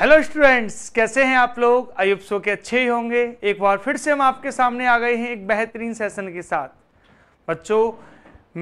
Hello students कैसे हैं आप लोग अयुब सो के अच्छे ही होंगे एक बार फिर से हम आपके सामने आ गए हैं एक बेहतरीन सेशन के साथ बच्चों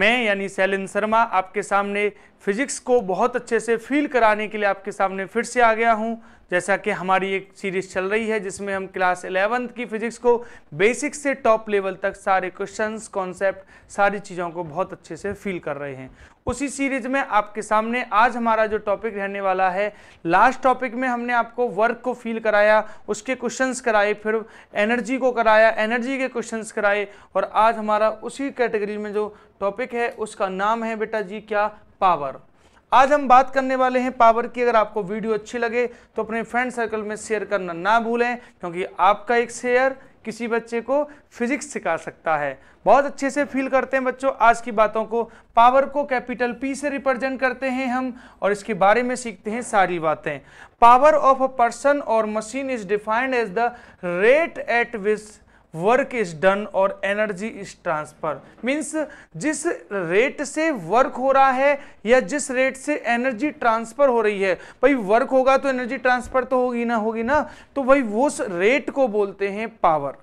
मैं यानी शैलिन शर्मा आपके सामने फिजिक्स को बहुत अच्छे से फील कराने के लिए आपके सामने फिर से आ गया हूँ जैसा कि हमारी एक सीरीज चल रही है जिसमें हम क्लास एलेवंथ की फिजिक्स को बेसिक से टॉप लेवल तक सारे क्वेश्चंस कॉन्सेप्ट सारी चीज़ों को बहुत अच्छे से फील कर रहे हैं उसी सीरीज में आपके सामने आज हमारा जो टॉपिक रहने वाला है लास्ट टॉपिक में हमने आपको वर्क को फील कराया उसके क्वेश्चंस कराए फिर एनर्जी को कराया एनर्जी के क्वेश्चंस कराए और आज हमारा उसी कैटेगरी में जो टॉपिक है उसका नाम है बेटा जी क्या पावर आज हम बात करने वाले हैं पावर की अगर आपको वीडियो अच्छी लगे तो अपने फ्रेंड सर्कल में शेयर करना ना भूलें क्योंकि आपका एक शेयर किसी बच्चे को फिजिक्स सिखा सकता है बहुत अच्छे से फील करते हैं बच्चों आज की बातों को पावर को कैपिटल पी से रिप्रेजेंट करते हैं हम और इसके बारे में सीखते हैं सारी बातें पावर ऑफ अ पर्सन और machine is defined as the rate at which work is done और एनर्जी इज ट्रांसफर मीन्स जिस रेट से वर्क हो रहा है या जिस रेट से एनर्जी ट्रांसफर हो रही है भाई वर्क होगा तो एनर्जी ट्रांसफर तो होगी ना होगी ना तो भाई वो रेट को बोलते हैं पावर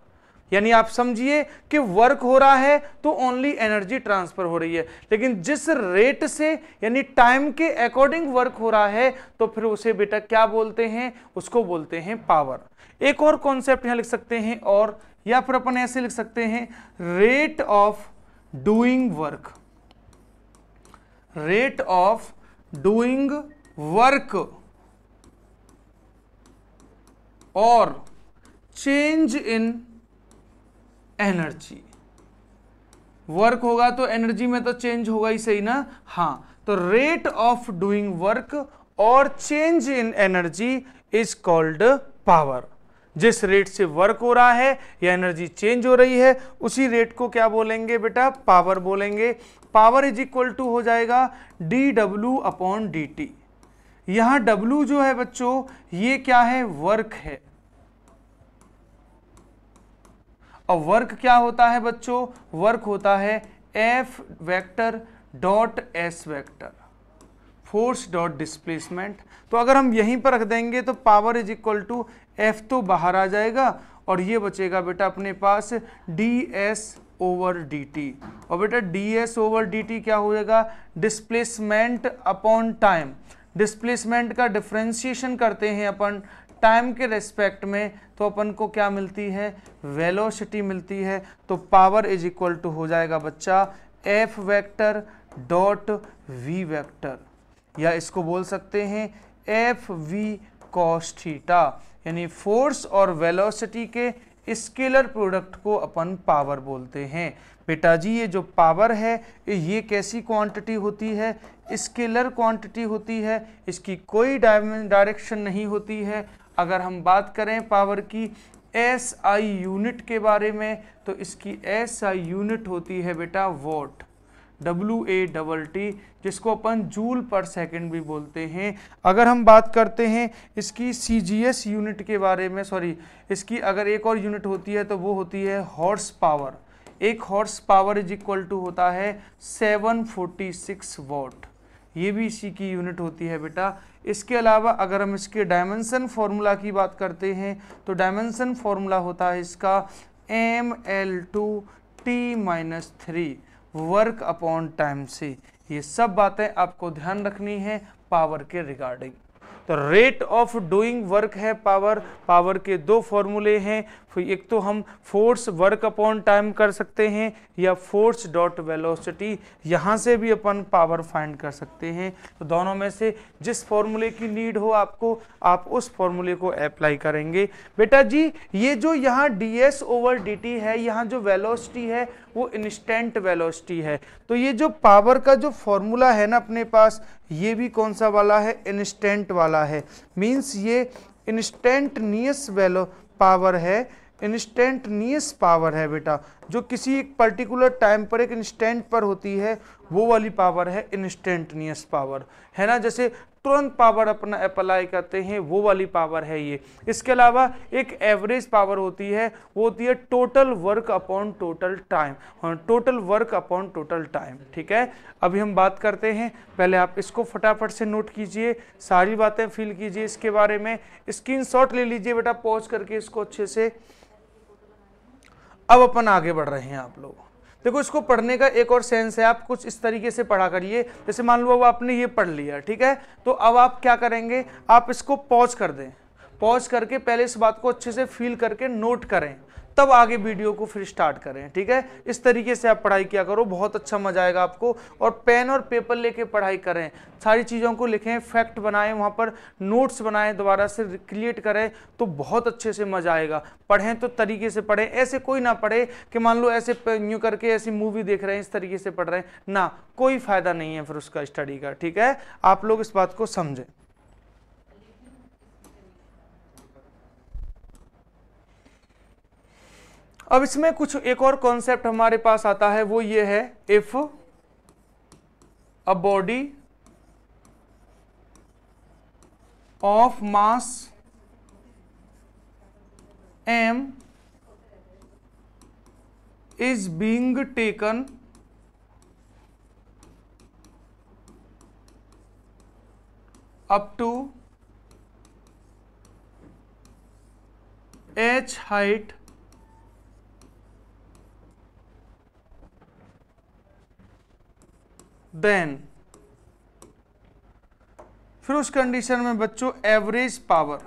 यानी आप समझिए कि वर्क हो रहा है तो ओनली एनर्जी ट्रांसफर हो रही है लेकिन जिस रेट से यानी टाइम के अकॉर्डिंग वर्क हो रहा है तो फिर उसे बेटा क्या बोलते हैं उसको बोलते हैं पावर एक और कॉन्सेप्ट यहां लिख सकते हैं और या फिर अपन ऐसे लिख सकते हैं rate of doing work rate of doing work और चेंज इन एनर्जी वर्क होगा तो एनर्जी में तो चेंज होगा ही सही ना हाँ तो रेट ऑफ डूइंग वर्क और change in energy is called power जिस रेट से वर्क हो रहा है या एनर्जी चेंज हो रही है उसी रेट को क्या बोलेंगे बेटा पावर बोलेंगे पावर इज इक्वल टू हो जाएगा D W upon D T यहां डब्ल्यू जो है बच्चों ये क्या है वर्क है और वर्क क्या होता है बच्चों वर्क होता है F vector dot S vector force dot displacement तो अगर हम यहीं पर रख देंगे तो power is equal to F तो बाहर आ जाएगा और ये बचेगा बेटा अपने पास D S over D T और बेटा D S over D T क्या होगा डिस्प्लेसमेंट अपॉन टाइम डिस्प्लेसमेंट का डिफ्रेंशिएशन करते हैं अपन टाइम के रेस्पेक्ट में तो अपन को क्या मिलती है वेलोसिटी मिलती है तो पावर इज इक्वल टू हो जाएगा बच्चा F vector dot V vector या इसको बोल सकते हैं एफ वी कॉस थीटा यानी फोर्स और वेलोसिटी के स्केलर प्रोडक्ट को अपन पावर बोलते हैं बेटा जी ये जो पावर है ये कैसी क्वांटिटी होती है स्केलर क्वांटिटी होती है इसकी कोई डायरेक्शन नहीं होती है अगर हम बात करें पावर की एस आई यूनिट के बारे में तो इसकी एस आई यूनिट होती है बेटा watt W A double T जिसको अपन जूल पर सेकंड भी बोलते हैं अगर हम बात करते हैं इसकी सी जी एस यूनिट के बारे में सॉरी इसकी अगर एक और यूनिट होती है तो वो होती है हॉर्स पावर एक horse power is equal to होता है 746 वॉट ये भी इसी की यूनिट होती है बेटा इसके अलावा अगर हम इसके डायमेंसन फार्मूला की बात करते हैं तो डायमेंसन फार्मूला होता है इसका M L two T minus three work upon time से ये सब बातें आपको ध्यान रखनी है पावर के रिगार्डिंग तो रेट ऑफ डूइंग वर्क है पावर पावर के दो फॉर्मूले हैं एक तो हम फोर्स वर्क अपॉन टाइम कर सकते हैं या फोर्स डॉट वेलोसिटी यहाँ से भी अपन पावर फाइंड कर सकते हैं तो दोनों में से जिस फॉर्मूले की नीड हो आपको आप उस फॉर्मूले को अप्लाई करेंगे बेटा जी ये जो यहाँ D S over D T है यहाँ जो वेलोसिटी है वो इंस्टेंट वेलोसिटी है तो ये जो पावर का जो फॉर्मूला है ना अपने पास ये भी कौन सा वाला है इंस्टेंट वाला है मीन्स ये इंस्टेंटनियस वेलो पावर है इंस्टेंटनियस पावर है बेटा जो किसी एक पर्टिकुलर टाइम पर एक इंस्टेंट पर होती है वो वाली पावर है इंस्टेंटनियस पावर है ना जैसे तुरंत पावर अपना अप्लाई करते हैं वो वाली पावर है ये इसके अलावा एक एवरेज पावर होती है वो होती है total work upon total time total work upon total time ठीक है अभी हम बात करते हैं पहले आप इसको फटाफट से नोट कीजिए सारी बातें फील कीजिए इसके बारे में शॉट ले लीजिए बेटा पॉज करके इसको अच्छे से अब अपन आगे बढ़ रहे हैं आप लोग देखो इसको पढ़ने का एक और सेंस है आप कुछ इस तरीके से पढ़ा करिए जैसे मान लो अब आपने ये पढ़ लिया ठीक है तो अब आप क्या करेंगे आप इसको पॉज कर दें पॉज करके पहले इस बात को अच्छे से फील करके नोट करें तब आगे वीडियो को फिर स्टार्ट करें ठीक है इस तरीके से आप पढ़ाई किया करो बहुत अच्छा मजा आएगा आपको और पेन और पेपर लेके पढ़ाई करें सारी चीज़ों को लिखें फैक्ट बनाएं वहाँ पर नोट्स बनाएं दोबारा से क्रिएट करें तो बहुत अच्छे से मज़ा आएगा पढ़ें तो तरीके से पढ़ें ऐसे कोई ना पढ़े कि मान लो ऐसे यूँ करके ऐसी मूवी देख रहे हैं इस तरीके से पढ़ रहे हैं ना कोई फ़ायदा नहीं है फिर उसका स्टडी का ठीक है आप लोग इस बात को समझें अब इसमें कुछ एक और कॉन्सेप्ट हमारे पास आता है वो ये है if a body of mass M is being taken up to H height बैन फिर उस कंडीशन में बच्चों एवरेज पावर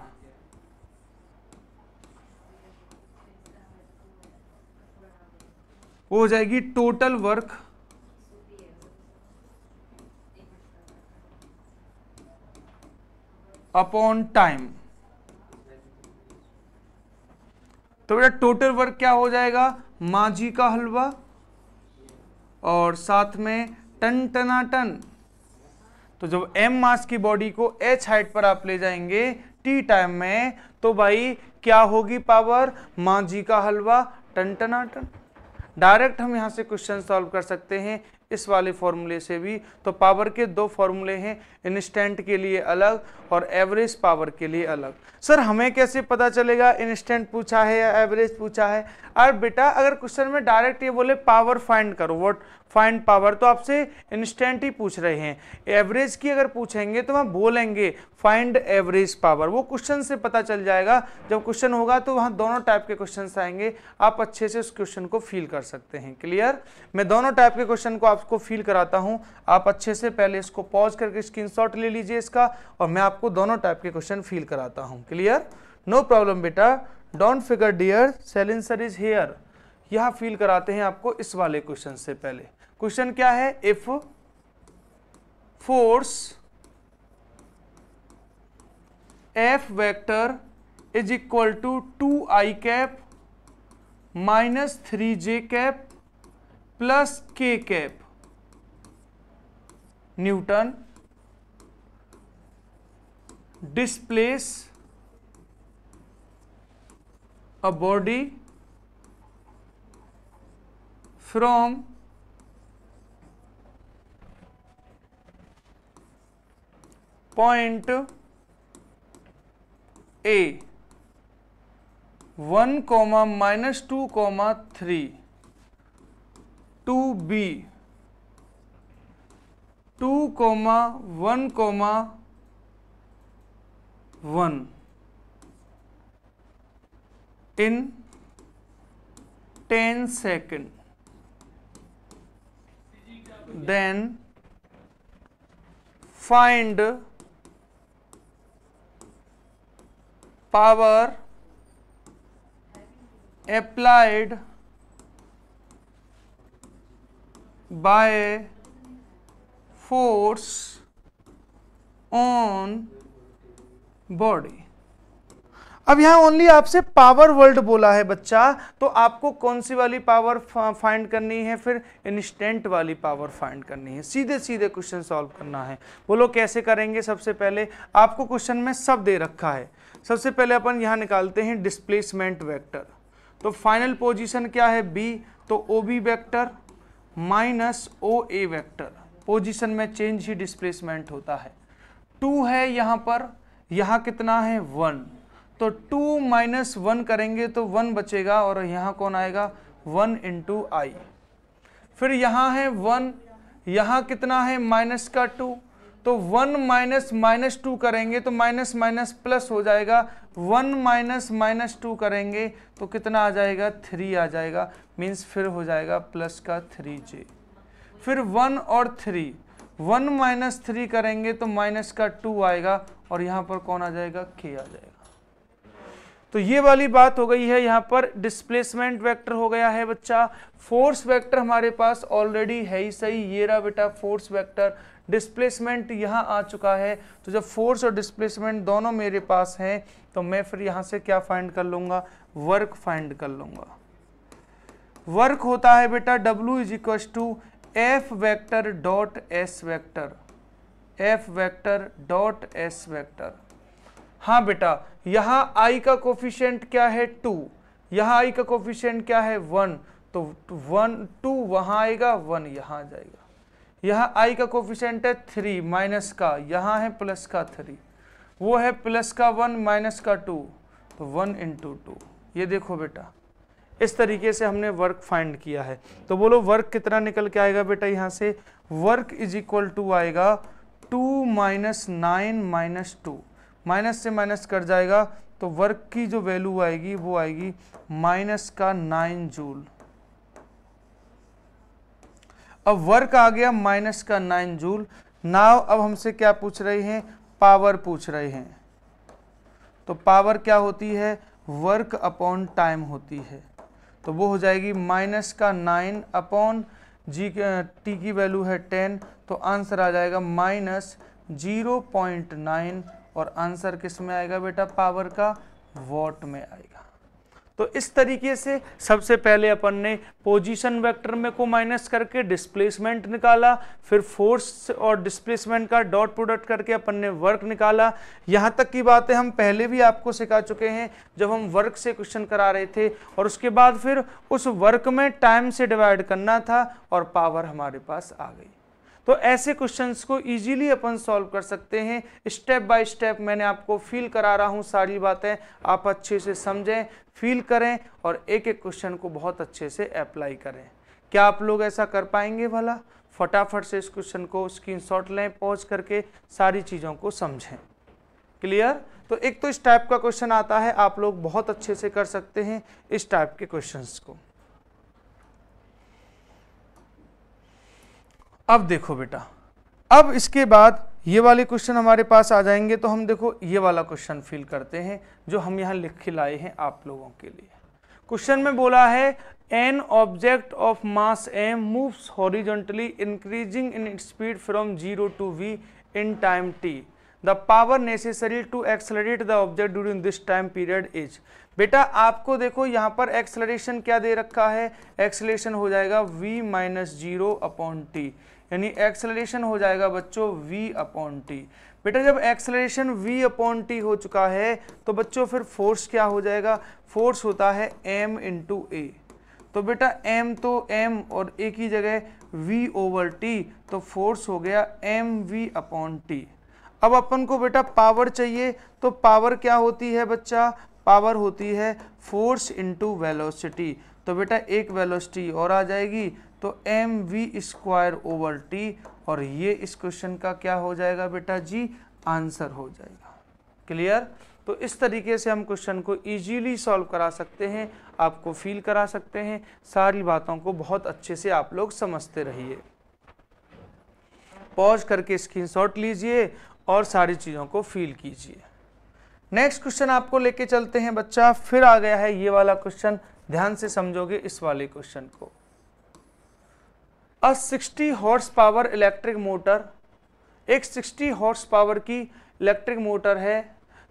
वो हो जाएगी टोटल वर्क अपॉन टाइम तो बेटा टोटल वर्क क्या हो जाएगा माझी का हलवा और साथ में टन टना टन तो जब एम मास की बॉडी को एच हाइट पर आप ले जाएंगे टी टाइम में तो भाई क्या होगी पावर माँ जी का हलवा टन टना टन डायरेक्ट हम यहाँ से क्वेश्चन सॉल्व कर सकते हैं इस वाले फॉर्मूले से भी तो पावर के दो फॉर्मूले हैं इंस्टेंट के लिए अलग और एवरेज पावर के लिए अलग सर हमें कैसे पता चलेगा इंस्टेंट पूछा है या एवरेज पूछा है और बेटा अगर क्वेश्चन में डायरेक्ट ये बोले पावर फाइंड करो वट फाइंड पावर तो आपसे इंस्टेंट ही पूछ रहे हैं एवरेज की अगर पूछेंगे तो वहाँ बोलेंगे फाइंड एवरेज पावर वो क्वेश्चन से पता चल जाएगा जब क्वेश्चन होगा तो वहाँ दोनों टाइप के क्वेश्चन आएंगे आप अच्छे से उस क्वेश्चन को फील कर सकते हैं क्लियर मैं दोनों टाइप के क्वेश्चन को आपको फील कराता हूँ आप अच्छे से पहले इसको पॉज करके स्क्रीन ले लीजिए इसका और मैं आपको दोनों टाइप के क्वेश्चन फील कराता हूँ क्लियर नो प्रॉब्लम बेटा don't figure dear silencer is here यह फील कराते हैं आपको इस वाले क्वेश्चन से पहले क्वेश्चन क्या है if force F vector is equal to two I cap minus three J cap plus K cap newton displace a body from point A 1 comma minus 2 comma 3 to B 2 comma 1 comma 1 in 10 second then find power applied by force on body अब यहाँ only आपसे power world बोला है बच्चा तो आपको कौन सी वाली पावर फाइंड करनी है फिर इंस्टेंट वाली पावर फाइंड करनी है सीधे सीधे क्वेश्चन सॉल्व करना है बोलो कैसे करेंगे सबसे पहले आपको क्वेश्चन में सब दे रखा है सबसे पहले अपन यहाँ निकालते हैं डिस्प्लेसमेंट वैक्टर तो फाइनल पोजिशन क्या है बी तो O B vector minus O A vector position में चेंज ही डिस्प्लेसमेंट होता है टू है यहाँ पर यहाँ कितना है वन तो टू माइनस वन करेंगे तो वन बचेगा और यहाँ कौन आएगा वन इंटू आई फिर यहाँ है वन यहाँ कितना है माइनस का टू तो वन माइनस माइनस टू करेंगे तो माइनस माइनस प्लस हो जाएगा वन माइनस माइनस टू करेंगे तो कितना आ जाएगा थ्री आ जाएगा मीन्स फिर हो जाएगा प्लस का थ्री जे फिर वन और थ्री वन माइनस थ्री करेंगे तो माइनस का टू आएगा और यहाँ पर कौन आ जाएगा के आ जाएगा तो ये वाली बात हो गई है यहाँ पर डिस्प्लेसमेंट वेक्टर हो गया है बच्चा फोर्स वेक्टर हमारे पास ऑलरेडी है ही सही ये रहा बेटा फोर्स वेक्टर डिस्प्लेसमेंट यहाँ आ चुका है तो जब फोर्स और डिस्प्लेसमेंट दोनों मेरे पास हैं तो मैं फिर यहाँ से क्या फाइंड कर लूँगा वर्क फाइंड कर लूँगा वर्क होता है बेटा W is equal to F vector dot S vector F vector dot S vector हाँ बेटा यहाँ आई का कोफिशेंट क्या है टू यहाँ आई का कोफिशेंट क्या है वन तो वन टू वहाँ आएगा वन यहाँ जाएगा यहाँ आई का कोफिशेंट है थ्री माइनस का यहाँ है प्लस का थ्री वो है प्लस का वन माइनस का टू तो वन इंटू टू ये देखो बेटा इस तरीके से हमने वर्क फाइंड किया है तो बोलो वर्क कितना निकल के आएगा बेटा यहाँ से वर्क इज इक्वल टू आएगा two minus nine minus two minus से माइनस कट जाएगा तो वर्क की जो वैल्यू आएगी वो आएगी माइनस का नाइन जूल अब वर्क आ गया माइनस का नाइन जूल नाव अब हमसे क्या पूछ रहे हैं पावर पूछ रहे हैं तो पावर क्या होती है वर्क अपॉन टाइम होती है तो वो हो जाएगी माइनस का नाइन अपॉन जी टी की वैल्यू है टेन तो आंसर आ जाएगा माइनस जीरो पॉइंट नाइन और आंसर किस में आएगा बेटा पावर का वॉट में आएगा तो इस तरीके से सबसे पहले अपन ने पोजीशन वेक्टर में को माइनस करके डिस्प्लेसमेंट निकाला फिर फोर्स और डिस्प्लेसमेंट का डॉट प्रोडक्ट करके अपन ने वर्क निकाला यहाँ तक की बातें हम पहले भी आपको सिखा चुके हैं जब हम वर्क से क्वेश्चन करा रहे थे और उसके बाद फिर उस वर्क में टाइम से डिवाइड करना था और पावर हमारे पास आ गई तो ऐसे क्वेश्चंस को इजीली अपन सॉल्व कर सकते हैं स्टेप बाय स्टेप मैंने आपको फील करा रहा हूँ सारी बातें आप अच्छे से समझें फील करें और एक एक क्वेश्चन को बहुत अच्छे से अप्लाई करें क्या आप लोग ऐसा कर पाएंगे भला फटाफट से इस क्वेश्चन को स्क्रीनशॉट लें पॉज करके सारी चीज़ों को समझें क्लियर तो एक तो इस टाइप का क्वेश्चन आता है आप लोग बहुत अच्छे से कर सकते हैं इस टाइप के क्वेश्चंस को अब देखो बेटा अब इसके बाद ये वाले क्वेश्चन हमारे पास आ जाएंगे तो हम देखो ये वाला क्वेश्चन फिल करते हैं जो हम यहाँ लिख के लाए हैं आप लोगों के लिए क्वेश्चन में बोला है an object of mass M moves horizontally increasing in speed from zero to V in time T the power necessary to accelerate the object during this time period is बेटा आपको देखो यहाँ पर एक्सलरेशन क्या दे रखा है एक्सलेशन हो जाएगा v minus zero upon T यानी एक्सेलरेशन हो जाएगा बच्चों v अपॉन टी बेटा जब एक्सेलरेशन v अपॉन टी हो चुका है तो बच्चों फिर फोर्स क्या हो जाएगा फोर्स होता है m इंटू ए तो बेटा m तो m और a की जगह v ओवर t तो फोर्स हो गया एम वी अपॉन टी अब अपन को बेटा पावर चाहिए तो पावर क्या होती है बच्चा पावर होती है फोर्स इंटू वेलोसिटी तो बेटा एक वेलोसिटी और आ जाएगी तो M V square over T और ये इस क्वेश्चन का क्या हो जाएगा बेटा जी आंसर हो जाएगा क्लियर तो इस तरीके से हम क्वेश्चन को इजीली सॉल्व करा सकते हैं आपको फील करा सकते हैं सारी बातों को बहुत अच्छे से आप लोग समझते रहिए पॉज करके शॉट लीजिए और सारी चीज़ों को फील कीजिए नेक्स्ट क्वेश्चन आपको लेके चलते हैं बच्चा फिर आ गया है ये वाला क्वेश्चन ध्यान से समझोगे इस वाले क्वेश्चन को uh 60 horse power electric motor एक 60 हॉर्स पावर की इलेक्ट्रिक मोटर है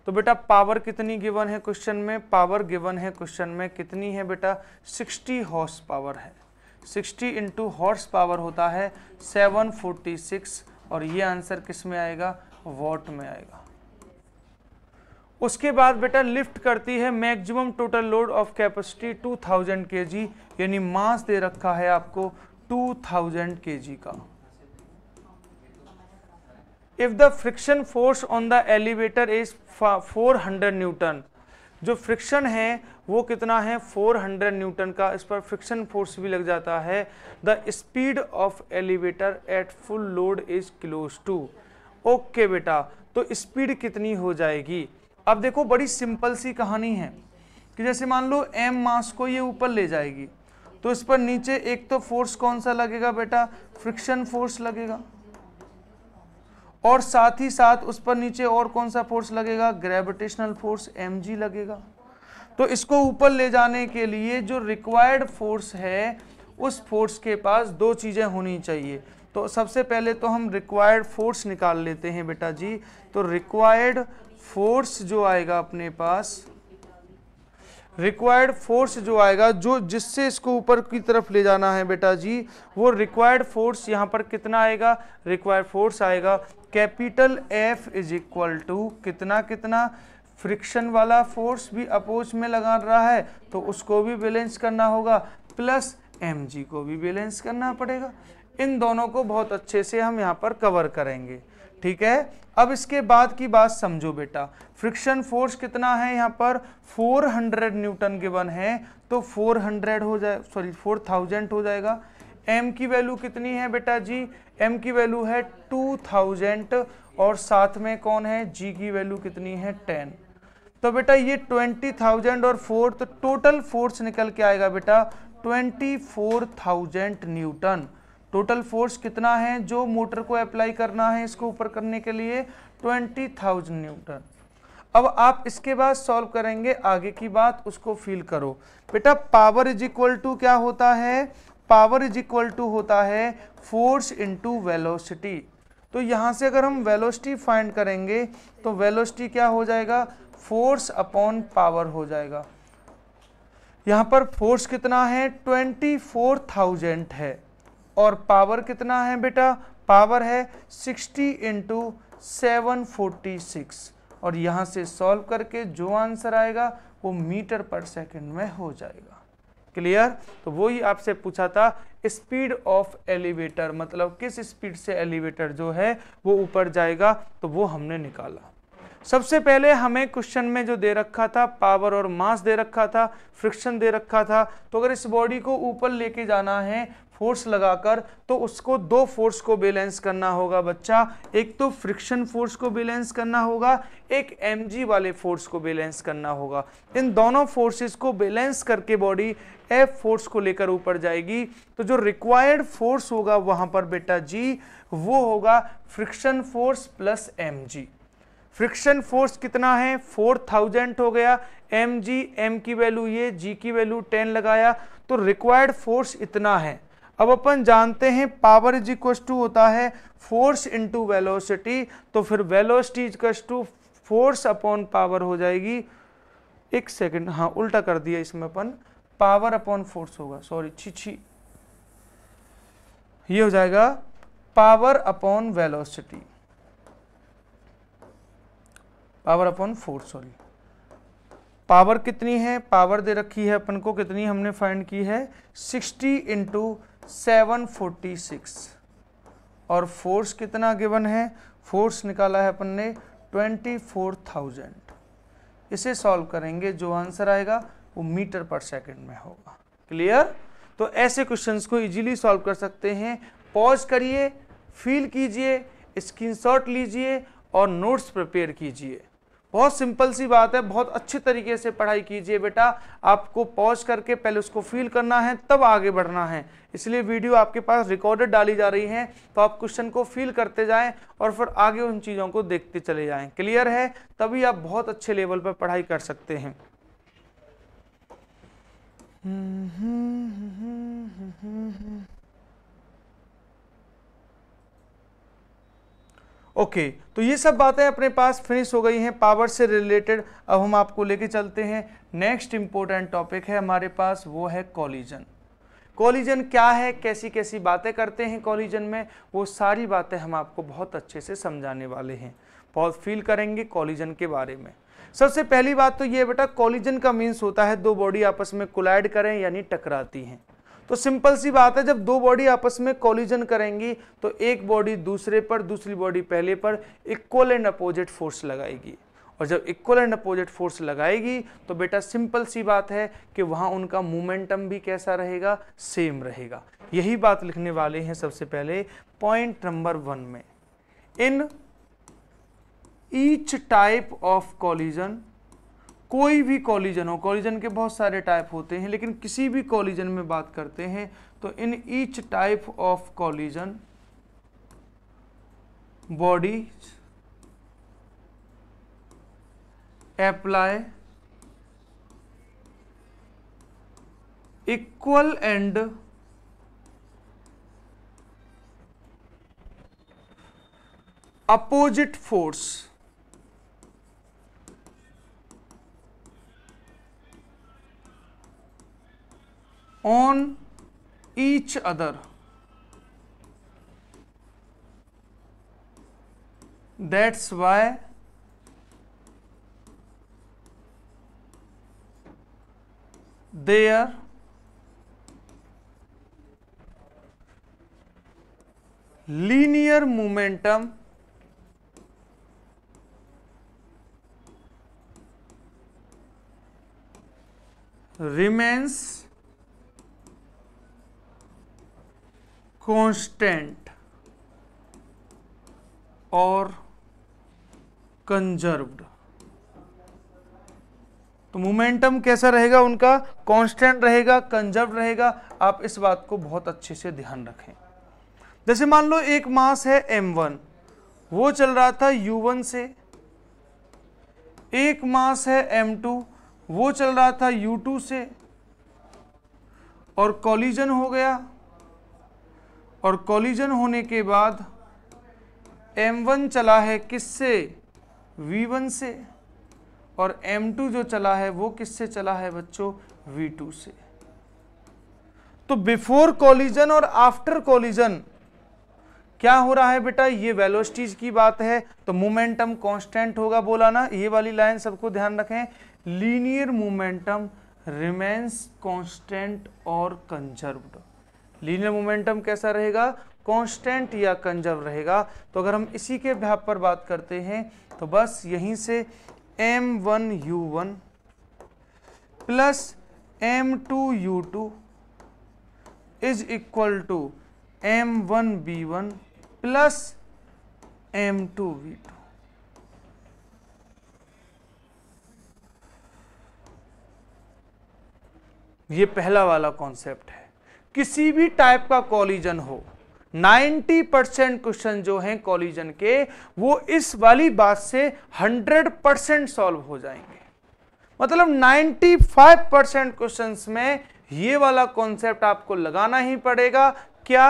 तो बेटा पावर कितनी गिवन है क्वेश्चन में पावर गिवन है क्वेश्चन में कितनी है बेटा 60 हॉर्स पावर है 60 इंटू हॉर्स पावर होता है 746 और ये आंसर किस में आएगा वॉट में आएगा उसके बाद बेटा लिफ्ट करती है maximum total load of capacity 2000 G यानी मास दे रखा है आपको 2000 जी का if the friction force on the elevator is 400 newton जो फ्रिक्शन है वो कितना है 400 न्यूटन का इस पर फ्रिक्शन फोर्स भी लग जाता है the speed of elevator at full load is close to okay बेटा तो स्पीड कितनी हो जाएगी अब देखो बड़ी सिंपल सी कहानी है कि जैसे मान लो एम मास को ये ऊपर ले जाएगी तो इस पर नीचे एक तो फोर्स कौन सा लगेगा बेटा फ्रिक्शन फोर्स लगेगा और साथ ही साथ उस पर नीचे और कौन सा फोर्स लगेगा ग्रेविटेशनल फोर्स एम लगेगा तो इसको ऊपर ले जाने के लिए जो रिक्वायर्ड फोर्स है उस फोर्स के पास दो चीज़ें होनी चाहिए तो सबसे पहले तो हम रिक्वायर्ड फोर्स निकाल लेते हैं बेटा जी तो रिक्वायर्ड फोर्स जो आएगा अपने पास रिक्वायर्ड फोर्स जो आएगा जो जिससे इसको ऊपर की तरफ ले जाना है बेटा जी वो रिक्वायर्ड फोर्स यहाँ पर कितना आएगा रिक्वायर्ड फोर्स आएगा capital F is equal to कितना कितना फ्रिक्शन वाला फोर्स भी अपोज में लगा रहा है तो उसको भी बैलेंस करना होगा प्लस एम को भी बैलेंस करना पड़ेगा इन दोनों को बहुत अच्छे से हम यहाँ पर कवर करेंगे ठीक है अब इसके बाद की बात समझो बेटा फ्रिक्शन फोर्स कितना है यहाँ पर 400 न्यूटन गिवन है तो 400 हो जाए सॉरी 4000 हो जाएगा एम की वैल्यू कितनी है बेटा जी एम की वैल्यू है 2000 और साथ में कौन है जी की वैल्यू कितनी है 10 तो बेटा ये 20,000 और फोर तो टोटल फोर्स निकल के आएगा बेटा 24,000 न्यूटन टोटल फोर्स कितना है जो मोटर को अप्लाई करना है इसको ऊपर करने के लिए ट्वेंटी थाउजेंड न्यूटन अब आप इसके बाद सॉल्व करेंगे आगे की बात उसको फील करो बेटा पावर इज इक्वल टू क्या होता है पावर इज इक्वल टू होता है फोर्स इंटू वेलोसिटी तो यहां से अगर हम वेलोसिटी फाइंड करेंगे तो वेलोसिटी क्या हो जाएगा फोर्स अपॉन पावर हो जाएगा यहाँ पर फोर्स कितना है ट्वेंटी फोर थाउजेंड है और पावर कितना है बेटा पावर है 60 इंटू सेवन और यहाँ से सॉल्व करके जो आंसर आएगा वो मीटर पर सेकंड में हो जाएगा क्लियर तो वही आपसे पूछा था स्पीड ऑफ एलिवेटर मतलब किस स्पीड से एलिवेटर जो है वो ऊपर जाएगा तो वो हमने निकाला सबसे पहले हमें क्वेश्चन में जो दे रखा था पावर और मास दे रखा था फ्रिक्शन दे रखा था तो अगर इस बॉडी को ऊपर लेके जाना है फोर्स लगाकर तो उसको दो फोर्स को बैलेंस करना होगा बच्चा एक तो फ्रिक्शन फोर्स को बैलेंस करना होगा एक एम वाले फोर्स को बैलेंस करना होगा इन दोनों फोर्सेस को बैलेंस करके बॉडी एफ फोर्स को लेकर ऊपर जाएगी तो जो रिक्वायर्ड फोर्स होगा वहाँ पर बेटा जी वो होगा friction force plus M friction force कितना है फोर थाउजेंड हो गया एम जी एम की वैल्यू ये जी की वैल्यू टेन लगाया तो रिक्वायर्ड फोर्स इतना है अब अपन जानते हैं पावर इज इक्व टू होता है फोर्स इंटू वेलोसिटी तो फिर velocity is to force upon power हो जाएगी एक सेकंड हाँ उल्टा कर दिया इसमें अपन पावर अपॉन फोर्स होगा सॉरी छी छी ये हो जाएगा power upon velocity power upon force sorry power कितनी है पावर दे रखी है अपन को कितनी हमने फाइंड की है 60 इंटू 746 और फोर्स कितना गिवन है फोर्स निकाला है अपन ने 24,000 इसे सॉल्व करेंगे जो आंसर आएगा वो मीटर पर सेकंड में होगा क्लियर तो ऐसे क्वेश्चंस को इजीली सॉल्व कर सकते हैं पॉज करिए फील कीजिए स्क्रीनशॉट लीजिए और नोट्स प्रिपेयर कीजिए बहुत सिंपल सी बात है बहुत अच्छे तरीके से पढ़ाई कीजिए बेटा आपको पॉज करके पहले उसको फील करना है तब आगे बढ़ना है इसलिए वीडियो आपके पास रिकॉर्डेड डाली जा रही है तो आप क्वेश्चन को फील करते जाएं और फिर आगे उन चीज़ों को देखते चले जाएं क्लियर है तभी आप बहुत अच्छे लेवल पर पढ़ाई कर सकते हैं हम्म, हम्म, हम्म, ओके तो ये सब बातें अपने पास फिनिश हो गई हैं पावर से रिलेटेड अब हम आपको लेके चलते हैं नेक्स्ट इम्पोर्टेंट टॉपिक है हमारे पास वो है कॉलिजन कॉलिजन क्या है कैसी कैसी बातें करते हैं कॉलिजन में वो सारी बातें हम आपको बहुत अच्छे से समझाने वाले हैं बहुत फील करेंगे कॉलिजन के बारे में सबसे पहली बात तो ये बेटा कॉलिजन का मीन्स होता है दो बॉडी आपस में कोलाइड करें यानी टकराती हैं तो सिंपल सी बात है जब दो बॉडी आपस में कॉलिजन करेंगी तो एक बॉडी दूसरे पर दूसरी बॉडी पहले पर इक्वल एंड अपोजिट फोर्स लगाएगी और जब इक्वल एंड अपोजिट फोर्स लगाएगी तो बेटा सिंपल सी बात है कि वहाँ उनका मोमेंटम भी कैसा रहेगा सेम रहेगा यही बात लिखने वाले हैं सबसे पहले पॉइंट नंबर वन में in each type of collision कोई भी कॉलिजन हो कॉलिजन के बहुत सारे टाइप होते हैं लेकिन किसी भी कॉलिजन में बात करते हैं तो in each type of collision body apply equal and opposite force on each other that's why their linear momentum remains constant और कंजर्व्ड तो मोमेंटम कैसा रहेगा उनका कांस्टेंट रहेगा कंजर्व रहेगा आप इस बात को बहुत अच्छे से ध्यान रखें जैसे मान लो एक मास है m1 वो चल रहा था u1 से एक मास है m2 वो चल रहा था u2 से और कॉलिजन हो गया और कॉलिजन होने के बाद M1 चला है किससे V1 से और M2 जो चला है वो किससे चला है बच्चों V2 से तो बिफोर कॉलिजन और आफ्टर कॉलिजन क्या हो रहा है बेटा ये वेलोसिटीज की बात है तो मोमेंटम कांस्टेंट होगा बोला ना ये वाली लाइन सबको ध्यान रखें लीनियर मोमेंटम रिमेंस कांस्टेंट और कंजर्व्ड लीनियर मोमेंटम कैसा रहेगा कांस्टेंट या कंजर्व रहेगा तो अगर हम इसी के भाव पर बात करते हैं तो बस यहीं से M one U one plus M two U two is equal to M one B one plus M two V two ये पहला वाला कॉन्सेप्ट है किसी भी टाइप का कॉलिजन हो 90 परसेंट क्वेश्चन जो हैं कॉलिजन के वो इस वाली बात से 100 परसेंट सॉल्व हो जाएंगे मतलब 95 परसेंट क्वेश्चन में ये वाला कॉन्सेप्ट आपको लगाना ही पड़ेगा क्या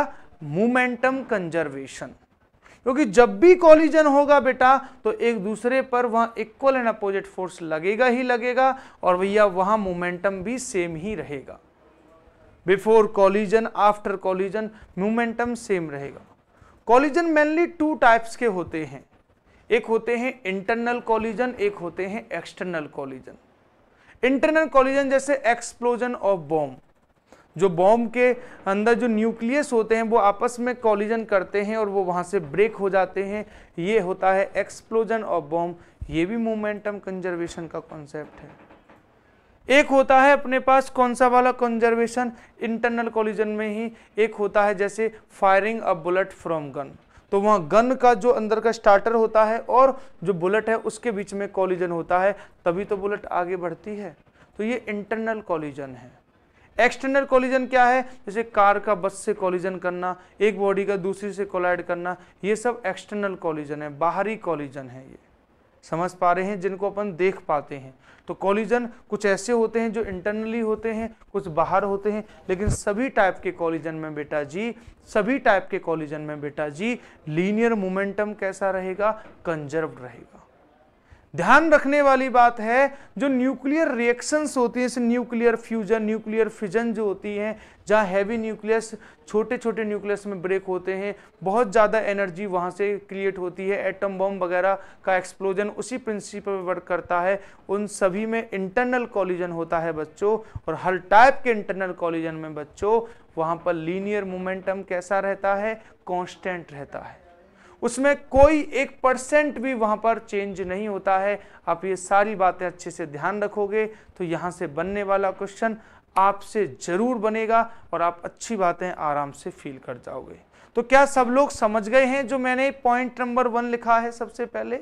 मोमेंटम कंजर्वेशन क्योंकि जब भी कॉलिजन होगा बेटा तो एक दूसरे पर वहाँ इक्वल एंड अपोजिट फोर्स लगेगा ही लगेगा और भैया वहाँ मोमेंटम भी सेम ही रहेगा before collision after collision momentum same रहेगा कॉलिजन मेनली टू टाइप्स के होते हैं एक होते हैं इंटरनल कॉलिजन एक होते हैं एक्सटर्नल कॉलिजन इंटरनल कॉलिजन जैसे एक्सप्लोजन ऑफ बॉम्ब जो बॉम्ब के अंदर जो न्यूक्लियस होते हैं वो आपस में कॉलिजन करते हैं और वो वहाँ से ब्रेक हो जाते हैं ये होता है एक्सप्लोजन ऑफ बॉम्ब ये भी मोमेंटम कंजर्वेशन का कॉन्सेप्ट है एक होता है अपने पास कौन सा वाला कंजर्वेशन इंटरनल कॉलिजन में ही एक होता है जैसे firing a bullet from gun तो वहाँ गन का जो अंदर का स्टार्टर होता है और जो बुलेट है उसके बीच में कॉलिजन होता है तभी तो बुलेट आगे बढ़ती है तो ये इंटरनल कॉलिजन है एक्सटर्नल कॉलिजन क्या है जैसे कार का बस से कॉलिजन करना एक बॉडी का दूसरी से कोलाइड करना ये सब एक्सटर्नल कॉलिजन है बाहरी कॉलिजन है ये समझ पा रहे हैं जिनको अपन देख पाते हैं तो कॉलिजन कुछ ऐसे होते हैं जो इंटरनली होते हैं कुछ बाहर होते हैं लेकिन सभी टाइप के कॉलिजन में बेटा जी सभी टाइप के कॉलिजन में बेटा जी लीनियर मोमेंटम कैसा रहेगा कंजर्व रहेगा ध्यान रखने वाली बात है जो न्यूक्लियर रिएक्शंस होती हैं जैसे न्यूक्लियर फ्यूजन न्यूक्लियर फिजन जो होती हैं जहाँ हैवी न्यूक्लियस छोटे छोटे न्यूक्लियस में ब्रेक होते हैं बहुत ज़्यादा एनर्जी वहाँ से क्रिएट होती है एटम बम वगैरह का एक्सप्लोजन उसी प्रिंसिपल पर वर्क करता है उन सभी में इंटरनल कॉलिजन होता है बच्चों और हर टाइप के इंटरनल कॉलिजन में बच्चों वहाँ पर लीनियर मोमेंटम कैसा रहता है कॉन्स्टेंट रहता है उसमें कोई एक परसेंट भी वहाँ पर चेंज नहीं होता है आप ये सारी बातें अच्छे से ध्यान रखोगे तो यहाँ से बनने वाला क्वेश्चन आपसे ज़रूर बनेगा और आप अच्छी बातें आराम से फील कर जाओगे तो क्या सब लोग समझ गए हैं जो मैंने पॉइंट नंबर वन लिखा है सबसे पहले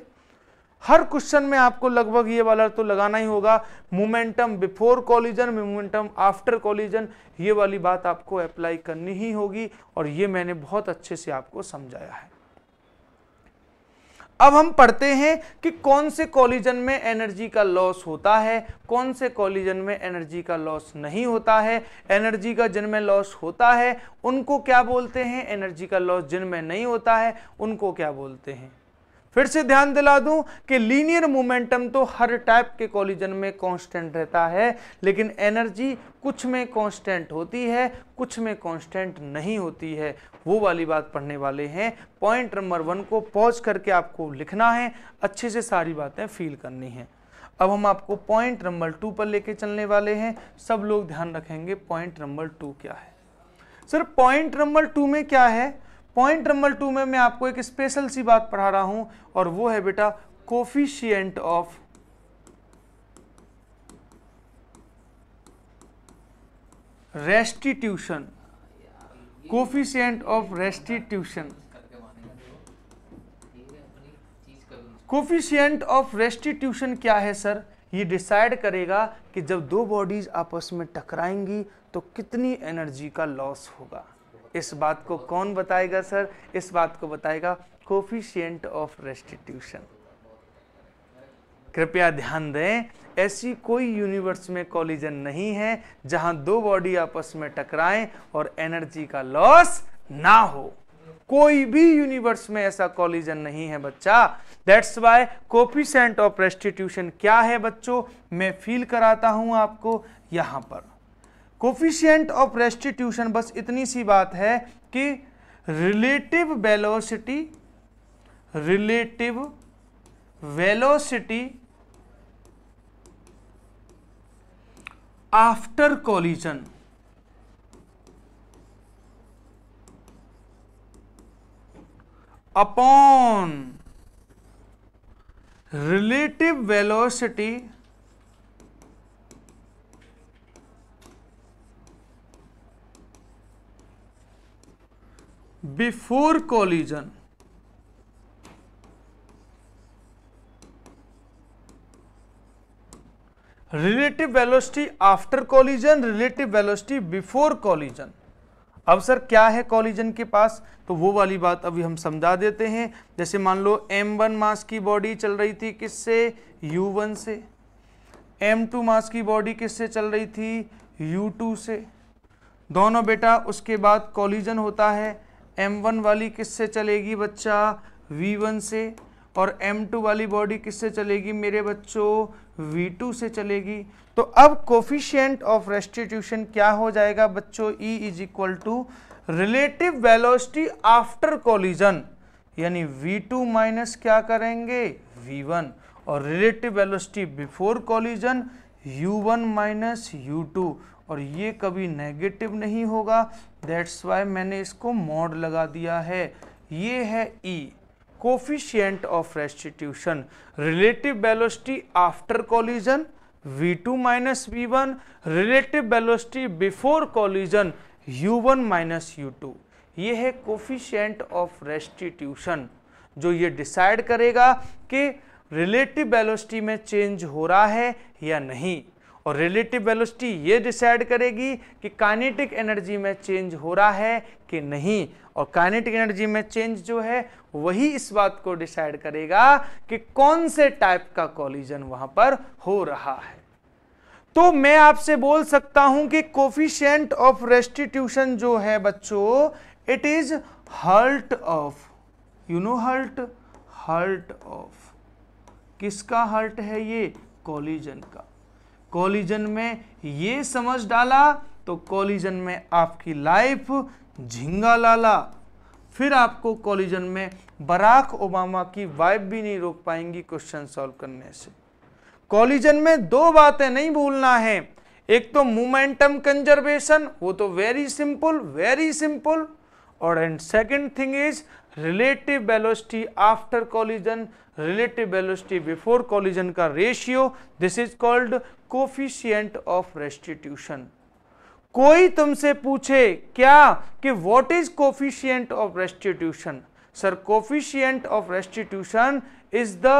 हर क्वेश्चन में आपको लगभग ये वाला तो लगाना ही होगा momentum before collision momentum after collision ये वाली बात आपको अप्लाई करनी ही होगी और ये मैंने बहुत अच्छे से आपको समझाया है अब हम पढ़ते हैं कि कौन से कॉलिजन में एनर्जी का लॉस होता है कौन से कॉलिजन में एनर्जी का लॉस नहीं होता है एनर्जी का जिनमें लॉस होता है उनको क्या बोलते हैं एनर्जी का लॉस जिनमें नहीं होता है उनको क्या बोलते हैं फिर से ध्यान दिला दूं कि लीनियर मोमेंटम तो हर टाइप के कॉलिजन में कांस्टेंट रहता है लेकिन एनर्जी कुछ में कांस्टेंट होती है कुछ में कांस्टेंट नहीं होती है वो वाली बात पढ़ने वाले हैं पॉइंट नंबर वन को पॉज करके आपको लिखना है अच्छे से सारी बातें फील करनी है अब हम आपको पॉइंट नंबर टू पर लेके चलने वाले हैं सब लोग ध्यान रखेंगे पॉइंट नंबर टू क्या है सर पॉइंट नंबर टू में क्या है पॉइंट नंबर टू में मैं आपको एक स्पेशल सी बात पढ़ा रहा हूं और वो है बेटा coefficient of restitution coefficient of restitution coefficient of restitution क्या है सर ये डिसाइड करेगा कि जब दो बॉडीज आपस में टकराएंगी तो कितनी एनर्जी का लॉस होगा इस बात को कौन बताएगा सर इस बात को बताएगा कोफिशियंट ऑफ रेस्टिट्यूशन कृपया ध्यान दें ऐसी कोई यूनिवर्स में कॉलिजन नहीं है जहां दो बॉडी आपस में टकराएं और एनर्जी का लॉस ना हो कोई भी यूनिवर्स में ऐसा कॉलिजन नहीं है बच्चा that's why coefficient of restitution क्या है बच्चों मैं फील कराता हूं आपको यहां पर कोफिशियंट ऑफ रेस्टिट्यूशन बस इतनी सी बात है कि relative velocity relative velocity after collision upon relative velocity before collision relative velocity after collision relative velocity before collision अब सर क्या है कॉलिजन के पास तो वो वाली बात अभी हम समझा देते हैं जैसे मान लो M1 मास की बॉडी चल रही थी किससे U1 से M2 मास की बॉडी किससे चल रही थी U2 से दोनों बेटा उसके बाद कॉलिजन होता है M1 वाली किससे चलेगी बच्चा V1 से और M2 वाली बॉडी किससे चलेगी मेरे बच्चों V2 से चलेगी तो अब कोफिशियंट ऑफ रेस्टिट्यूशन क्या हो जाएगा बच्चों E is equal to relative velocity after collision यानी V2 माइनस क्या करेंगे V1 और relative velocity before collision U1 minus two और ये कभी नेगेटिव नहीं होगा दैट्स वाई मैंने इसको मॉड लगा दिया है ये है E coefficient of restitution relative velocity after collision v2 two minus V relative velocity before collision u1 one minus U ये है कोफिशियंट ऑफ रेस्टिट्यूशन जो ये डिसाइड करेगा कि रिलेटिव बेलोस्टी में चेंज हो रहा है या नहीं और रिलेटिव वेलोसिटी ये डिसाइड करेगी कि काइनेटिक एनर्जी में चेंज हो रहा है कि नहीं और काइनेटिक एनर्जी में चेंज जो है वही इस बात को डिसाइड करेगा कि कौन से टाइप का कॉलिजन वहां पर हो रहा है तो मैं आपसे बोल सकता हूं कि कोफिशियंट ऑफ रेस्टिट्यूशन जो है बच्चों it is heart of you know heart heart of किसका हर्ट है ये कॉलिजन का कॉलिजन में ये समझ डाला तो कॉलिजन में आपकी लाइफ झिंगा लाला फिर आपको कॉलिजन में बराक ओबामा की वाइफ भी नहीं रोक पाएंगी क्वेश्चन सॉल्व करने से कॉलिजन में दो बातें नहीं भूलना है एक तो मोमेंटम कंजर्वेशन वो तो वेरी सिंपल वेरी सिंपल और and second thing is relative velocity after collision relative velocity before collision का ratio this is called coefficient of restitution कोई तुमसे पूछे क्या कि what is coefficient of restitution sir coefficient of restitution is the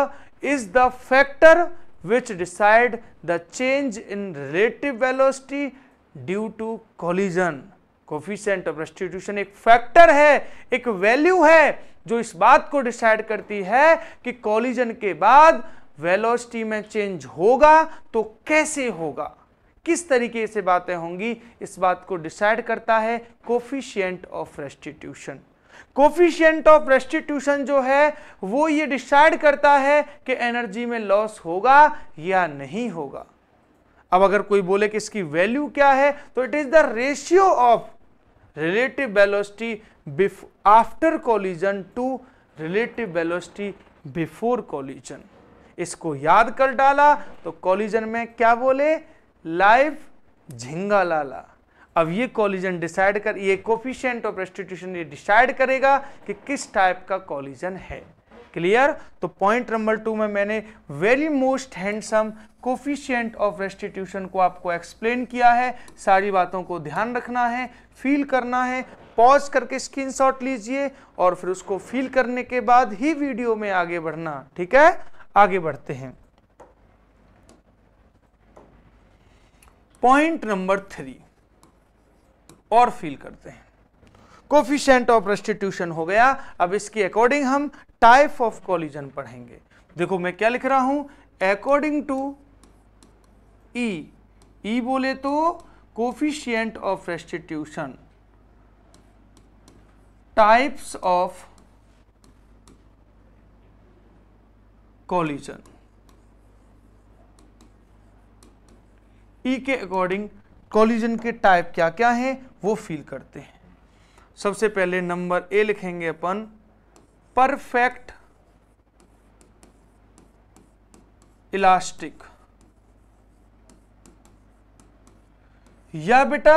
is the factor which decide the change in relative velocity due to collision coefficient of restitution एक factor है एक value है जो इस बात को डिसाइड करती है कि कॉलिजन के बाद वेलोसिटी में चेंज होगा तो कैसे होगा किस तरीके से बातें होंगी इस बात को डिसाइड करता है coefficient of restitution coefficient of restitution जो है वो ये डिसाइड करता है कि एनर्जी में लॉस होगा या नहीं होगा अब अगर कोई बोले कि इसकी वैल्यू क्या है तो it is the ratio of relative velocity after collision to relative velocity before collision इसको याद कर डाला तो कॉलिजन में क्या बोले लाइव झिंगा लाला अब ये कॉलिजन डिसाइड कर ये कोफिशियंट ऑफ रेस्टिट्यूशन ये डिसाइड करेगा कि किस टाइप का कॉलिजन है क्लियर तो पॉइंट नंबर टू में मैंने very most handsome coefficient of restitution को आपको एक्सप्लेन किया है सारी बातों को ध्यान रखना है फील करना है पॉज करके स्क्रीनशॉट लीजिए और फिर उसको फील करने के बाद ही वीडियो में आगे बढ़ना ठीक है आगे बढ़ते हैं पॉइंट नंबर थ्री और फील करते हैं कोफिशेंट ऑफ रेस्टिट्यूशन हो गया अब इसके अकॉर्डिंग हम टाइप ऑफ कॉलिजन पढ़ेंगे देखो मैं क्या लिख रहा हूं अकॉर्डिंग टू ई ई बोले तो coefficient of restitution types of collision E e के अकॉर्डिंग कॉलिजन के टाइप क्या क्या हैं वो फील करते हैं सबसे पहले नंबर ए लिखेंगे अपन परफेक्ट इलास्टिक या बेटा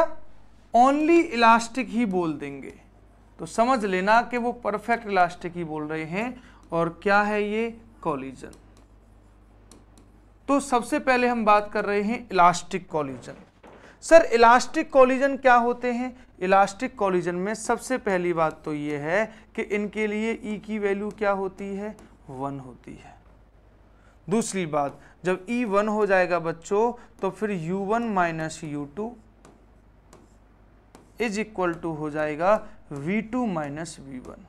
ओनली इलास्टिक ही बोल देंगे तो समझ लेना कि वो परफेक्ट इलास्टिक ही बोल रहे हैं और क्या है ये कॉलिजन तो सबसे पहले हम बात कर रहे हैं elastic collision sir elastic collision क्या होते हैं इलास्टिक कॉलिजन में सबसे पहली बात तो ये है कि इनके लिए ई e की वैल्यू क्या होती है वन होती है दूसरी बात जब ई e वन हो जाएगा बच्चों तो फिर U one minus you two is equal to हो जाएगा V two minus we one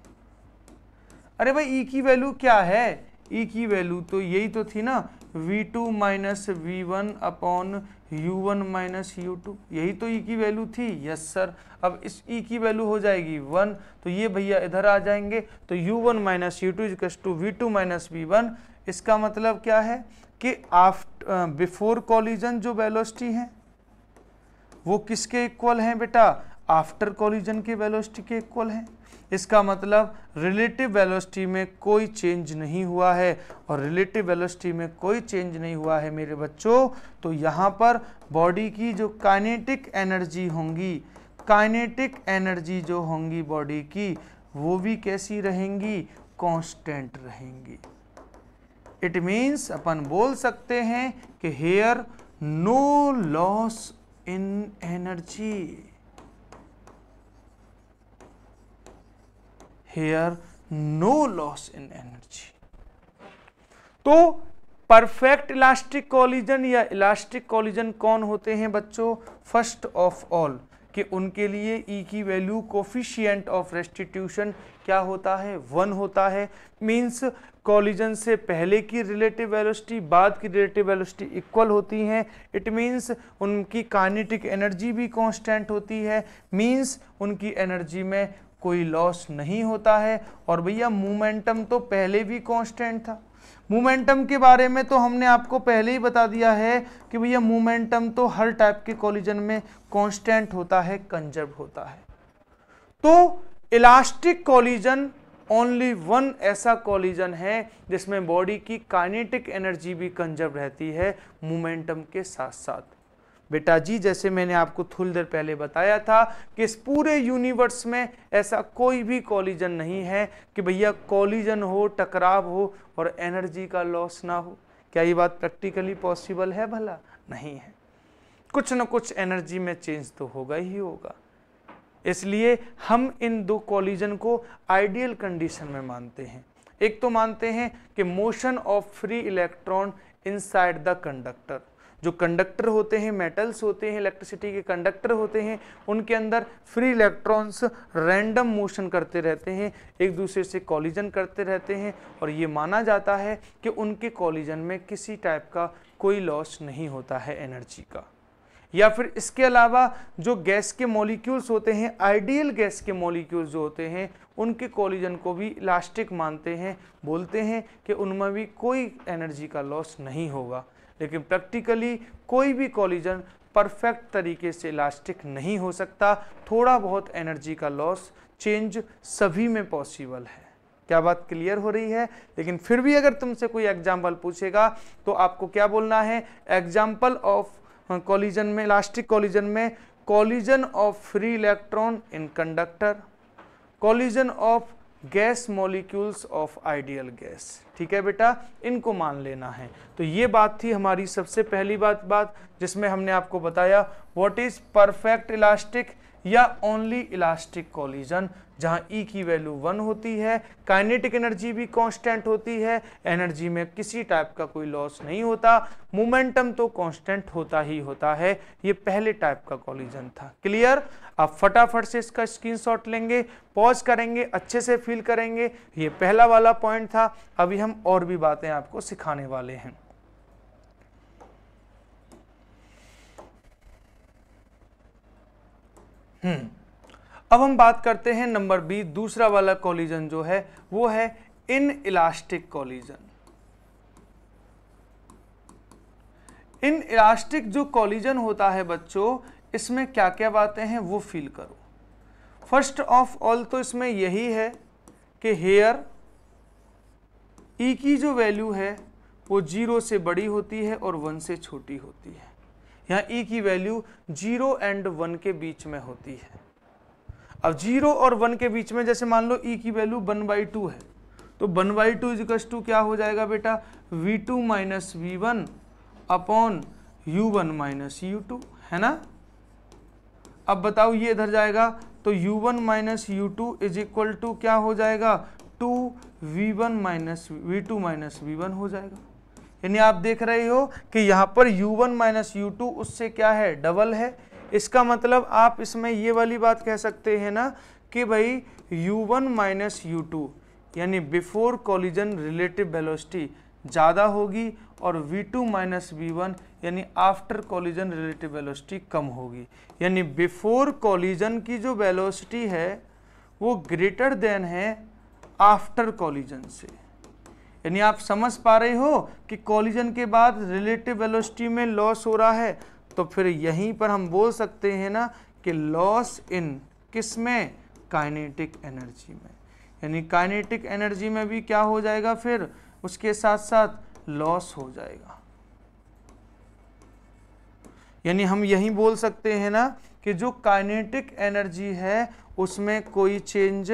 अरे भाई ई e की वैल्यू क्या है ई e की वैल्यू तो यही तो थी ना V two minus we one upon you one minus you two यही तो ई e की वैल्यू थी यस सर अब इस ई e की वैल्यू हो जाएगी वन तो ये भैया इधर आ जाएंगे तो you one minus you two is equals to V two minus we one इसका मतलब क्या है कि आफ्ट बिफोर कॉलिजन जो वेलोसिटी है वो किसके इक्वल हैं बेटा आफ्टर कॉलिजन के वेलोसिटी के इक्वल हैं इसका मतलब रिलेटिव वेलोसिटी में कोई चेंज नहीं हुआ है और रिलेटिव वेलोसिटी में कोई चेंज नहीं हुआ है मेरे बच्चों तो यहाँ पर बॉडी की जो काइनेटिक एनर्जी होंगी काइनेटिक एनर्जी जो होंगी बॉडी की वो भी कैसी रहेंगी कांस्टेंट रहेंगी इट मीन्स अपन बोल सकते हैं कि here no loss in energy here no loss in energy तो परफेक्ट इलास्टिक कॉलिजन या इलास्टिक कॉलिजन कौन होते हैं बच्चों फर्स्ट ऑफ ऑल कि उनके लिए ई e की वैल्यू कोफिशियंट ऑफ रेस्टिट्यूशन क्या होता है वन होता है मींस कॉलिजन से पहले की रिलेटिव वेलोसिटी बाद की रिलेटिव वेलोसिटी इक्वल होती हैं इट मींस उनकी काइनेटिक एनर्जी भी कांस्टेंट होती है मींस उनकी एनर्जी में कोई लॉस नहीं होता है और भैया मोमेंटम तो पहले भी कांस्टेंट था मोमेंटम के बारे में तो हमने आपको पहले ही बता दिया है कि भैया मोमेंटम तो हर टाइप के कॉलिजन में कांस्टेंट होता है कंजर्व होता है तो इलास्टिक कॉलिजन ओनली वन ऐसा कॉलिजन है जिसमें बॉडी की काइनेटिक एनर्जी भी कंजर्व रहती है मोमेंटम के साथ साथ बेटा जी जैसे मैंने आपको थोड़ी देर पहले बताया था कि इस पूरे यूनिवर्स में ऐसा कोई भी कॉलिजन नहीं है कि भैया कॉलिजन हो टकराव हो और एनर्जी का लॉस ना हो क्या ये बात प्रैक्टिकली पॉसिबल है भला नहीं है कुछ ना कुछ एनर्जी में चेंज तो होगा ही होगा इसलिए हम इन दो कॉलिजन को आइडियल कंडीशन में मानते हैं एक तो मानते हैं कि motion of free electron inside the conductor जो कंडक्टर होते हैं मेटल्स होते हैं इलेक्ट्रिसिटी के कंडक्टर होते हैं उनके अंदर फ्री इलेक्ट्रॉन्स रैंडम मोशन करते रहते हैं एक दूसरे से कॉलिजन करते रहते हैं और ये माना जाता है कि उनके कॉलिजन में किसी टाइप का कोई लॉस नहीं होता है एनर्जी का या फिर इसके अलावा जो गैस के मॉलिक्यूल्स होते हैं आइडियल गैस के मॉलिक्यूल्स जो होते हैं उनके कॉलिजन को भी इलास्टिक मानते हैं बोलते हैं कि उनमें भी कोई एनर्जी का लॉस नहीं होगा लेकिन प्रैक्टिकली कोई भी कॉलिजन परफेक्ट तरीके से इलास्टिक नहीं हो सकता थोड़ा बहुत एनर्जी का लॉस चेंज सभी में पॉसिबल है क्या बात क्लियर हो रही है लेकिन फिर भी अगर तुमसे कोई एग्जाम्पल पूछेगा तो आपको क्या बोलना है एग्जाम्पल ऑफ हाँ, कॉलिजन में इलास्टिक कॉलिजन में collision of free electron in conductor collision of gas molecules of ideal gas ठीक है बेटा इनको मान लेना है तो ये बात थी हमारी सबसे पहली बात बात जिसमें हमने आपको बताया व्हाट इज परफेक्ट इलास्टिक या ओनली इलास्टिक कॉलिजन जहां ई e की वैल्यू वन होती है काइनेटिक एनर्जी भी कांस्टेंट होती है एनर्जी में किसी टाइप का कोई लॉस नहीं होता मोमेंटम तो कांस्टेंट होता ही होता है ये पहले टाइप का कॉलिजन था क्लियर आप फटाफट से इसका स्क्रीनशॉट लेंगे पॉज करेंगे अच्छे से फील करेंगे ये पहला वाला पॉइंट था अभी हम और भी बातें आपको सिखाने वाले हैं हम्म। अब हम बात करते हैं नंबर बी दूसरा वाला कॉलिजन जो है वो है inelastic collision inelastic जो कॉलिजन होता है बच्चों इसमें क्या क्या बातें हैं वो फील करो फर्स्ट ऑफ ऑल तो इसमें यही है कि हेयर ई e की जो वैल्यू है वो जीरो से बड़ी होती है और वन से छोटी होती है यहाँ ई e की वैल्यू जीरो एंड वन के बीच में होती है अब जीरो और वन के बीच में जैसे मान लो ई e की वैल्यू वन बाई टू है तो one by two equals to क्या हो जाएगा बेटा v two minus we one upon you one minus you two है ना अब बताओ ये इधर जाएगा तो you one minus you two is equal to क्या हो जाएगा two v one minus v two minus we one हो जाएगा यानी आप देख रहे हो कि यहाँ पर u1 वन माइनस यू उससे क्या है डबल है इसका मतलब आप इसमें ये वाली बात कह सकते हैं ना कि भाई u1 वन माइनस यू यानी बिफोर कॉलिजन रिलेटिव वेलोसिटी ज़्यादा होगी और v2 टू माइनस वी यानी आफ्टर कॉलिजन रिलेटिव वेलोसिटी कम होगी यानी बिफोर कॉलिजन की जो वेलोसिटी है वो ग्रेटर देन है आफ्टर कॉलिजन से यानी आप समझ पा रहे हो कि कॉलिजन के बाद रिलेटिव वेलोसिटी में लॉस हो रहा है तो फिर यहीं पर हम बोल सकते हैं ना कि लॉस इन किस में काइनेटिक एनर्जी में यानी काइनेटिक एनर्जी में भी क्या हो जाएगा फिर उसके साथ साथ लॉस हो जाएगा यानी हम यही बोल सकते हैं ना कि जो काइनेटिक एनर्जी है उसमें कोई चेंज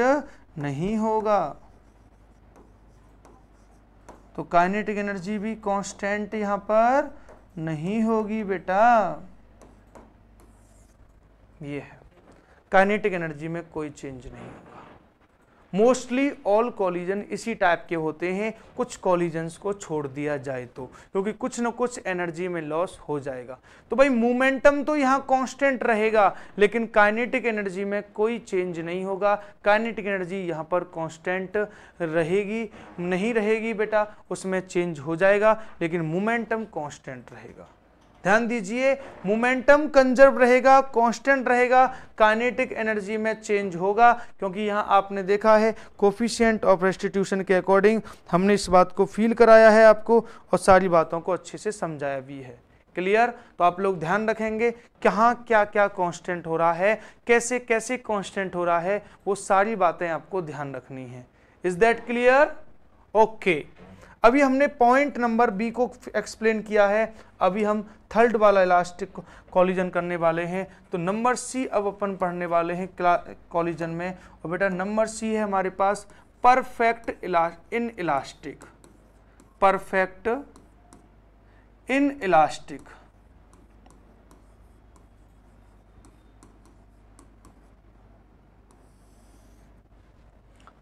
नहीं होगा तो काइनेटिक एनर्जी भी कांस्टेंट यहां पर नहीं होगी बेटा ये है काइनेटिक एनर्जी में कोई चेंज नहीं मोस्टली ऑल कॉलिजन इसी टाइप के होते हैं कुछ कॉलिजन्स को छोड़ दिया जाए तो क्योंकि कुछ ना कुछ एनर्जी में लॉस हो जाएगा तो भाई मोमेंटम तो यहाँ कांस्टेंट रहेगा लेकिन काइनेटिक एनर्जी में कोई चेंज नहीं होगा काइनेटिक एनर्जी यहाँ पर कांस्टेंट रहेगी नहीं रहेगी बेटा उसमें चेंज हो जाएगा लेकिन मोमेंटम कॉन्स्टेंट रहेगा ध्यान दीजिए मोमेंटम कंजर्व रहेगा कांस्टेंट रहेगा काइनेटिक एनर्जी में चेंज होगा क्योंकि यहाँ आपने देखा है कोफिशियंट ऑफ रेस्टिट्यूशन के अकॉर्डिंग हमने इस बात को फील कराया है आपको और सारी बातों को अच्छे से समझाया भी है क्लियर तो आप लोग ध्यान रखेंगे कहाँ क्या क्या कॉन्स्टेंट हो रहा है कैसे कैसे कॉन्स्टेंट हो रहा है वो सारी बातें आपको ध्यान रखनी है इज दैट क्लियर ओके अभी हमने पॉइंट नंबर बी को एक्सप्लेन किया है अभी हम थर्ड वाला इलास्टिक कॉलिजन करने वाले हैं तो नंबर सी अब अपन पढ़ने वाले हैं कॉलिजन में और बेटा नंबर सी है हमारे पास परफेक्ट इलास्ट inelastic perfect inelastic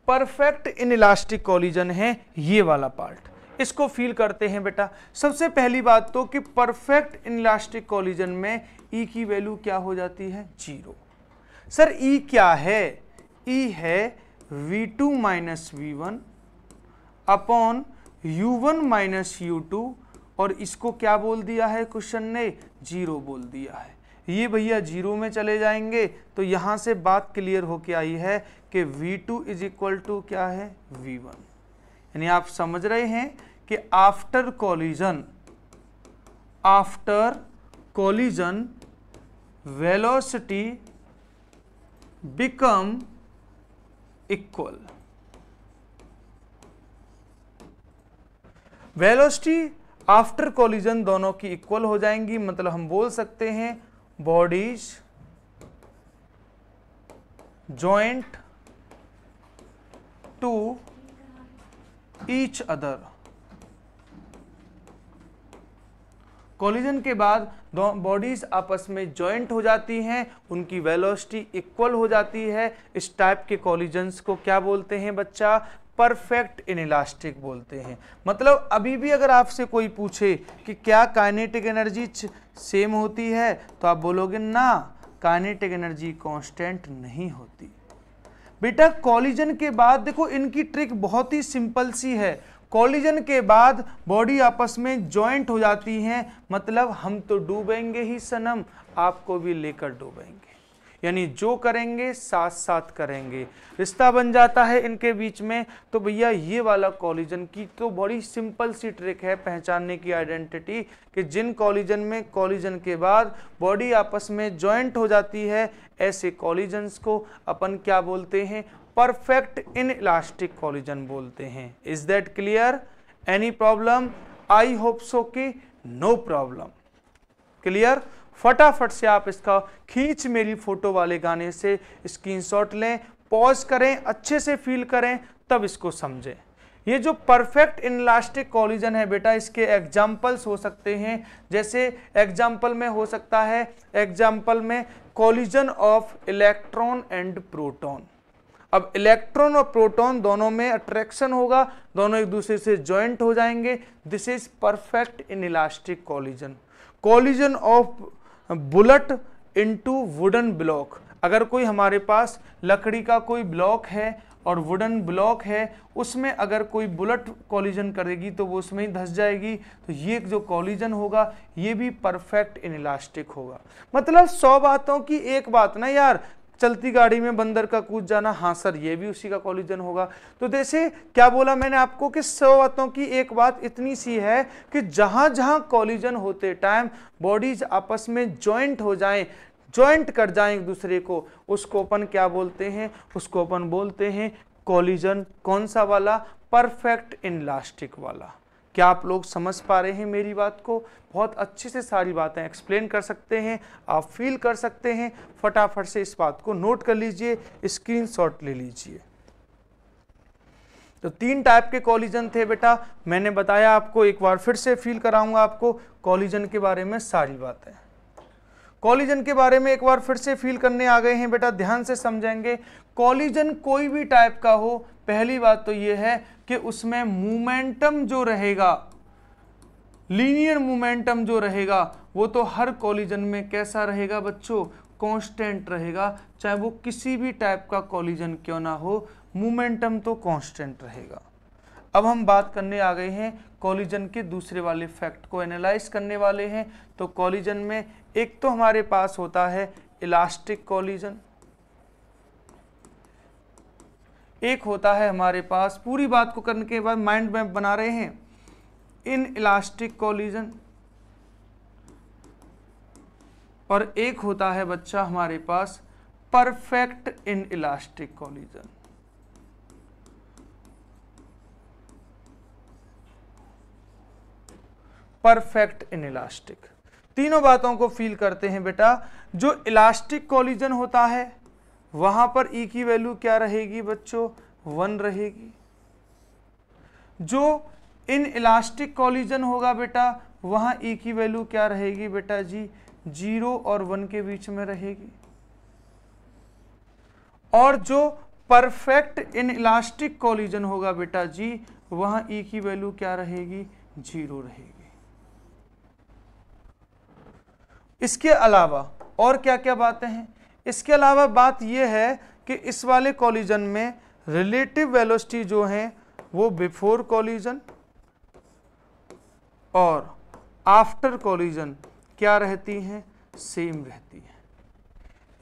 perfect inelastic collision है ये वाला पार्ट इसको फील करते हैं बेटा सबसे पहली बात तो कि परफेक्ट इनलास्टिक कॉलिजन में ई e की वैल्यू क्या हो जाती है जीरो सर ई e क्या है ई e है v two minus we one upon you one minus you two और इसको क्या बोल दिया है क्वेश्चन ने जीरो बोल दिया है ये भैया जीरो में चले जाएंगे तो यहां से बात क्लियर होके आई है कि v2 to is equal to क्या है v1 यानी आप समझ रहे हैं कि after collision after collision velocity become equal velocity after collision दोनों की इक्वल हो जाएंगी मतलब हम बोल सकते हैं bodies joint to each other collision के बाद बॉडीज आपस में जॉइंट हो जाती हैं उनकी वेलोसिटी इक्वल हो जाती है इस टाइप के कॉलिजन्स को क्या बोलते हैं बच्चा परफेक्ट इन इलास्टिक बोलते हैं मतलब अभी भी अगर आपसे कोई पूछे कि क्या काइनेटिक एनर्जी सेम होती है तो आप बोलोगे ना काइनेटिक एनर्जी कांस्टेंट नहीं होती बेटा कॉलिजन के बाद देखो इनकी ट्रिक बहुत ही सिंपल सी है कॉलिजन के बाद बॉडी आपस में जॉइंट हो जाती हैं मतलब हम तो डूबेंगे ही सनम आपको भी लेकर डूबेंगे यानी जो करेंगे साथ साथ करेंगे रिश्ता बन जाता है इनके बीच में तो भैया ये वाला कॉलिजन की तो बड़ी सिंपल सी ट्रिक है पहचानने की आइडेंटिटी कि जिन कॉलिजन में कॉलिजन के बाद बॉडी आपस में जॉइंट हो जाती है ऐसे कॉलिजन्स को अपन क्या बोलते हैं परफेक्ट इन इलास्टिक कॉलिजन बोलते हैं is that clear any problem I hope so की नो प्रॉब्लम क्लियर फटाफट से आप इसका खींच मेरी फोटो वाले गाने से स्क्रीनशॉट लें पॉज करें अच्छे से फील करें तब इसको समझें ये जो परफेक्ट इनलास्टिक कॉलिजन है बेटा इसके एग्जाम्पल्स हो सकते हैं जैसे एग्जाम्पल में हो सकता है एग्जाम्पल में collision of electron and proton अब इलेक्ट्रॉन और प्रोटॉन दोनों में अट्रैक्शन होगा दोनों एक दूसरे से ज्वाइंट हो जाएंगे this is perfect inelastic collision collision of bullet into wooden block अगर कोई हमारे पास लकड़ी का कोई ब्लॉक है और वुडन ब्लॉक है उसमें अगर कोई बुलेट कॉलिजन करेगी तो वो उसमें ही धस जाएगी तो ये जो कॉलिजन होगा ये भी परफेक्ट इन इलास्टिक होगा मतलब सौ बातों की एक बात ना यार चलती गाड़ी में बंदर का कूद जाना हाँ सर ये भी उसी का कॉलिजन होगा तो जैसे क्या बोला मैंने आपको कि सौ बातों की एक बात इतनी सी है कि जहाँ जहाँ कॉलिजन होते टाइम बॉडीज आपस में ज्वाइंट हो जाएं ज्वाइंट कर जाएं एक दूसरे को उसको अपन क्या बोलते हैं उसको अपन बोलते हैं कॉलिजन कौन सा वाला परफेक्ट लास्टिक वाला क्या आप लोग समझ पा रहे हैं मेरी बात को बहुत अच्छे से सारी बातें एक्सप्लेन कर सकते हैं आप फील कर सकते हैं फटाफट से इस बात को नोट कर लीजिए स्क्रीनशॉट ले लीजिए तो तीन टाइप के कॉलिजन थे बेटा मैंने बताया आपको एक बार फिर से फील कराऊंगा आपको कॉलिजन के बारे में सारी बातें कॉलिजन के बारे में एक बार फिर से फील करने आ गए हैं बेटा ध्यान से समझेंगे कॉलिजन कोई भी टाइप का हो पहली बात तो यह है कि उसमें मोमेंटम जो रहेगा लीनियर मोमेंटम जो रहेगा वो तो हर कॉलिजन में कैसा रहेगा बच्चों कांस्टेंट रहेगा चाहे वो किसी भी टाइप का कॉलिजन क्यों ना हो मोमेंटम तो कांस्टेंट रहेगा अब हम बात करने आ गए हैं कॉलिजन के दूसरे वाले फैक्ट को एनालाइज करने वाले हैं तो कॉलिजन में एक तो हमारे पास होता है इलास्टिक कॉलिजन एक होता है हमारे पास पूरी बात को करने के बाद माइंड मैप बना रहे हैं इन इलास्टिक कॉलिजन और एक होता है बच्चा हमारे पास perfect inelastic collision perfect inelastic तीनों बातों को फील करते हैं बेटा जो इलास्टिक कॉलिजन होता है वहां पर ई e की वैल्यू क्या रहेगी बच्चों वन रहेगी जो इन इलास्टिक कॉलिजन होगा बेटा वहां ई e की वैल्यू क्या रहेगी बेटा जी जीरो और वन के बीच में रहेगी और जो परफेक्ट इन इलास्टिक कॉलिजन होगा बेटा जी वहां ई e की वैल्यू क्या रहेगी जीरो रहेगी इसके अलावा और क्या क्या बातें हैं इसके अलावा बात यह है कि इस वाले कॉलिजन में रिलेटिव वेलोसिटी जो हैं वो बिफोर कॉलिजन और आफ्टर कॉलिजन क्या रहती हैं सेम रहती हैं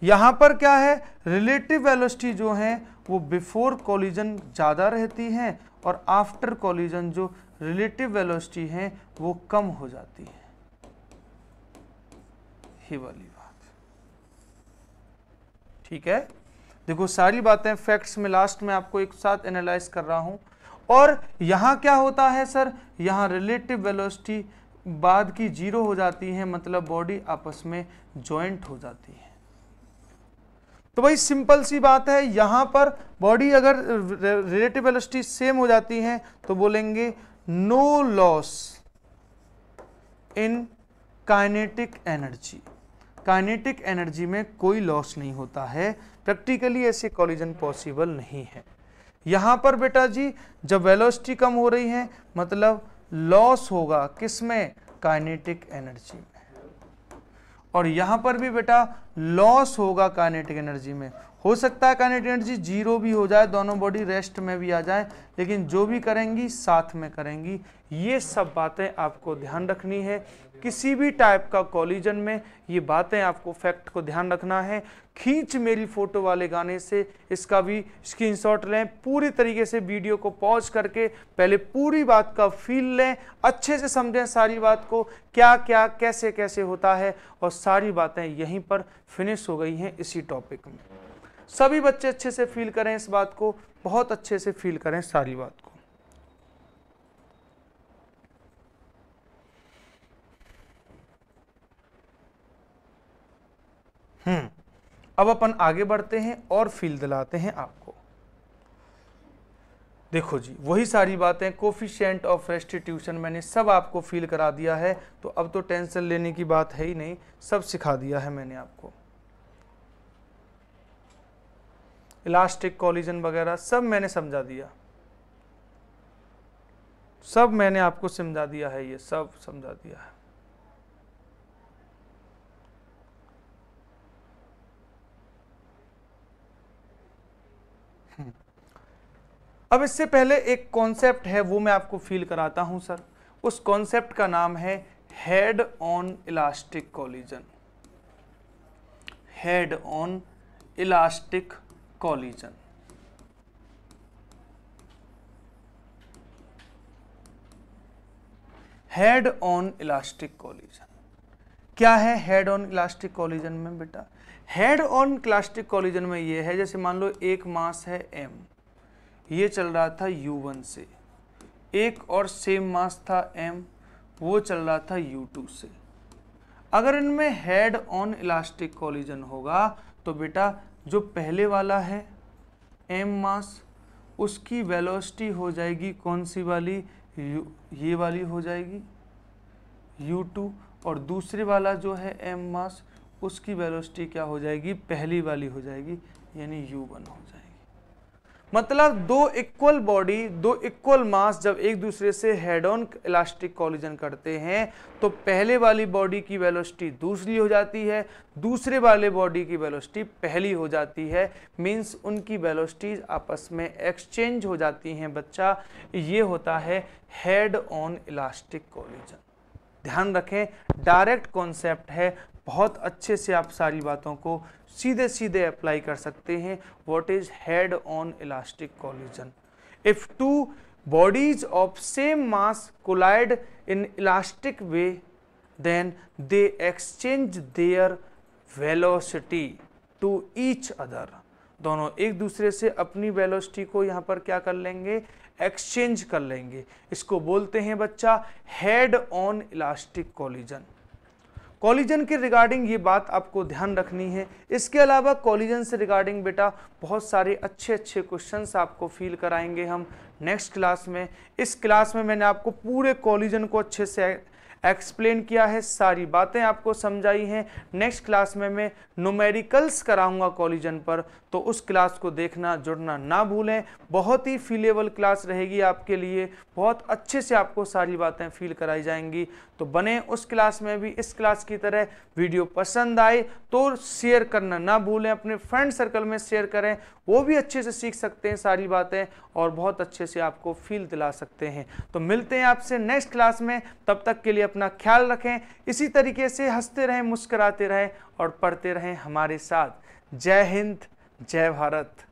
यहाँ पर क्या है रिलेटिव वेलोसिटी जो हैं वो बिफोर कॉलिजन ज़्यादा रहती हैं और आफ्टर कॉलिजन जो रिलेटिव वेलोसिटी हैं वो कम हो जाती है ये वाली बात ठीक है देखो सारी बातें फैक्ट्स में लास्ट में आपको एक साथ एनालाइज कर रहा हूं और यहां क्या होता है सर यहां रिलेटिव वेलोसिटी बाद की जीरो हो जाती है मतलब बॉडी आपस में ज्वाइंट हो जाती है तो भाई सिंपल सी बात है यहां पर बॉडी अगर रिलेटिव वेलोसिटी सेम हो जाती है तो बोलेंगे no loss in kinetic energy kinetic energy में कोई लॉस नहीं होता है प्रैक्टिकली ऐसे कॉलिजन पॉसिबल नहीं है यहाँ पर बेटा जी जब वेलोसिटी कम हो रही है मतलब लॉस होगा किस में काइनेटिक एनर्जी में और यहाँ पर भी बेटा लॉस होगा काइनेटिक एनर्जी में हो सकता है काइनेटिक एनर्जी जीरो भी हो जाए दोनों बॉडी रेस्ट में भी आ जाए लेकिन जो भी करेंगी साथ में करेंगी ये सब बातें आपको ध्यान रखनी है किसी भी टाइप का कॉलिजन में ये बातें आपको फैक्ट को ध्यान रखना है खींच मेरी फ़ोटो वाले गाने से इसका भी स्क्रीनशॉट लें पूरी तरीके से वीडियो को पॉज करके पहले पूरी बात का फील लें अच्छे से समझें सारी बात को क्या क्या कैसे कैसे होता है और सारी बातें यहीं पर फिनिश हो गई हैं इसी टॉपिक में सभी बच्चे अच्छे से फील करें इस बात को बहुत अच्छे से फील करें सारी बात को हम्म। अब अपन आगे बढ़ते हैं और फील दिलाते हैं आपको देखो जी वही सारी बातें कोफिशियंट ऑफ रेस्टिट्यूशन मैंने सब आपको फील करा दिया है तो अब तो टेंशन लेने की बात है ही नहीं सब सिखा दिया है मैंने आपको इलास्टिक कॉलिजन वगैरह सब मैंने समझा दिया सब मैंने आपको समझा दिया है ये सब समझा दिया है अब इससे पहले एक कॉन्सेप्ट है वो मैं आपको फील कराता हूं सर उस कॉन्सेप्ट का नाम है head on elastic collision head on elastic collision head on elastic collision क्या है हेड ऑन इलास्टिक कॉलिजन में बेटा हेड ऑन इलास्टिक कॉलिजन में ये है जैसे मान लो एक मास है एम ये चल रहा था U1 से एक और सेम मास था M वो चल रहा था U2 से अगर इनमें हेड ऑन इलास्टिक कॉलिजन होगा तो बेटा जो पहले वाला है एम मास उसकी वेलोसिटी हो जाएगी कौन सी वाली यू ये वाली हो जाएगी U2 और दूसरे वाला जो है एम मास उसकी वेलोसिटी क्या हो जाएगी पहली वाली हो जाएगी यानी U1 हो जाएगी मतलब दो इक्वल बॉडी दो इक्वल मास जब एक दूसरे से हेड ऑन इलास्टिक कॉलिजन करते हैं तो पहले वाली बॉडी की वेलोसिटी दूसरी हो जाती है दूसरे वाले बॉडी की वेलोसिटी पहली हो जाती है मींस उनकी वेलोसिटीज आपस में एक्सचेंज हो जाती हैं बच्चा ये होता है हेड ऑन इलास्टिक कॉलिजन ध्यान रखें डायरेक्ट कॉन्सेप्ट है बहुत अच्छे से आप सारी बातों को सीधे सीधे अप्लाई कर सकते हैं what is head on elastic collision if two bodies of same mass collide in elastic way then they exchange their velocity to each other दोनों एक दूसरे से अपनी वेलोसिटी को यहाँ पर क्या कर लेंगे एक्सचेंज कर लेंगे इसको बोलते हैं बच्चा head on elastic collision collision के रिगार्डिंग ये बात आपको ध्यान रखनी है इसके अलावा कॉलिजन से रिगार्डिंग बेटा बहुत सारे अच्छे अच्छे क्वेश्चन आपको फील कराएंगे हम नेक्स्ट क्लास में इस क्लास में मैंने आपको पूरे कॉलिजन को अच्छे से एक्सप्लेन किया है सारी बातें आपको समझाई हैं नेक्स्ट क्लास में मैं नोमेरिकल्स कराऊंगा कॉलिजन पर तो उस क्लास को देखना जुड़ना ना भूलें बहुत ही फीलेबल क्लास रहेगी आपके लिए बहुत अच्छे से आपको सारी बातें फील कराई जाएंगी तो बने उस क्लास में भी इस क्लास की तरह वीडियो पसंद आए तो शेयर करना ना भूलें अपने फ्रेंड सर्कल में शेयर करें वो भी अच्छे से सीख सकते हैं सारी बातें और बहुत अच्छे से आपको फील दिला सकते हैं तो मिलते हैं आपसे नेक्स्ट क्लास में तब तक के लिए अपना ख्याल रखें इसी तरीके से हंसते रहें मुस्कराते रहें और पढ़ते रहें हमारे साथ जय हिंद जय भारत